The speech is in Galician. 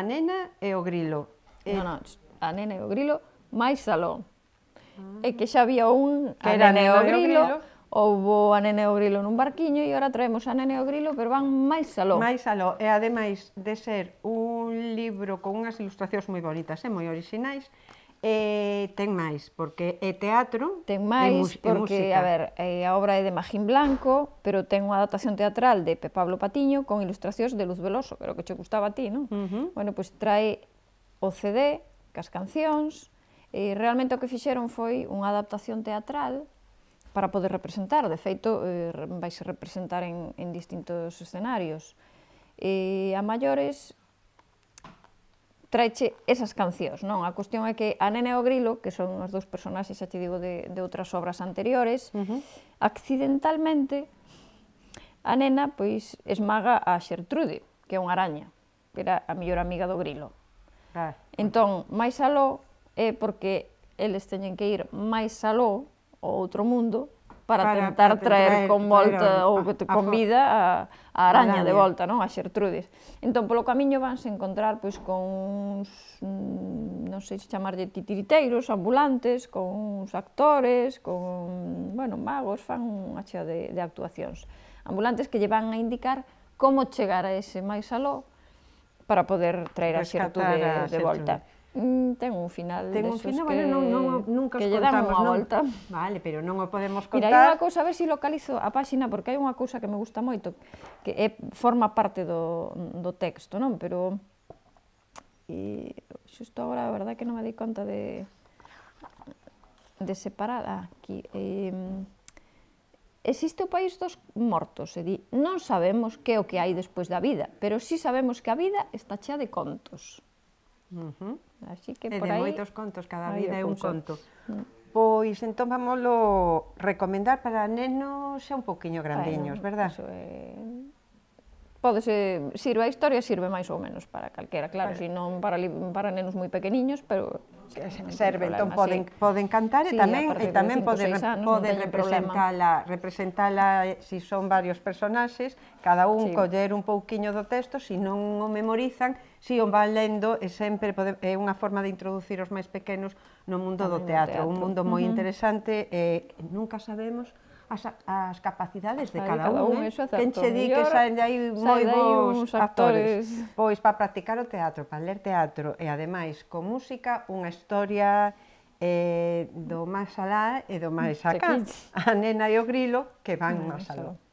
a nena e o grilo. E... Eh, non, non, a nena e o grilo máis salón. Ah. E que xa había un a nena, nena e o grilo, houbo a e o grilo nun barquiño e agora traemos a nena e o grilo, pero van máis aló. Máis aló, e ademais de ser un libro con unhas ilustracións moi bonitas e eh, moi orixinais, e eh, ten máis, porque é teatro... Ten máis, e porque, e a ver, é eh, a obra é de Magín Blanco, pero ten unha adaptación teatral de Pablo Patiño con ilustracións de Luz Veloso, pero que che gustaba a ti, non? Uh -huh. Bueno, pois pues, trae o CD, cas cancións, e realmente o que fixeron foi unha adaptación teatral para poder representar, de feito, eh, vais representar en, en distintos escenarios. E a maiores traiche esas cancións, non? A cuestión é que a Nene e o Grilo, que son os dous personaxes, xa te digo, de, de outras obras anteriores, uh -huh. accidentalmente a nena pois esmaga a Xertrude, que é unha araña, que era a mellor amiga do Grilo. Ah. Entón, máis aló é porque eles teñen que ir máis aló ao outro mundo para, para tentar para traer, traer con volta ou que te convida a, a araña, a de volta, non? A Xertrudes. Entón, polo camiño vanse encontrar pois con uns, mm, non sei se chamarlle titiriteiros, ambulantes, con uns actores, con, bueno, magos, fan unha chea de, de actuacións. Ambulantes que lle van a indicar como chegar a ese máis aló para poder traer Rescatar a Xertrude de volta. Xertrudis. Mm, ten un final Ten un final, bueno, non, non, nunca que os lle damos volta. Vale, pero non o podemos contar. Mira, hai unha cousa, a ver se si localizo a páxina, porque hai unha cousa que me gusta moito, que é, forma parte do, do texto, non? Pero e xusto agora, a verdade que non me dei conta de de separar aquí. Eh, existe o país dos mortos, e di, non sabemos que é o que hai despois da vida, pero sí sabemos que a vida está chea de contos. -huh. Así que e por de aí... moitos contos, cada vida é un conto. Uh mm. -huh. Pois entón vámoslo recomendar para nenos xa un poquiño grandiños, verdad? Eso é pode ser, sirve a historia, sirve máis ou menos para calquera, claro, vale. si non para, para nenos moi pequeniños, pero Sí, se serve, entón poden, sí. poden cantar sí, e tamén e tamén pode, anos, pode representala, representala, representala eh, se si son varios personaxes, cada un sí. coller un pouquiño do texto, se si non o memorizan, si o van lendo e sempre pode, é unha forma de introducir os máis pequenos no mundo tamén do teatro, teatro, un mundo moi uh -huh. interesante e nunca sabemos as, as capacidades de cada, cada un, un eh? Quen enche di que saen de aí moi bons actores. actores. Pois, para practicar o teatro, para ler teatro, e ademais, con música, unha historia eh, do máis alá e do máis acá. A nena e o grilo que van máis ah, alá.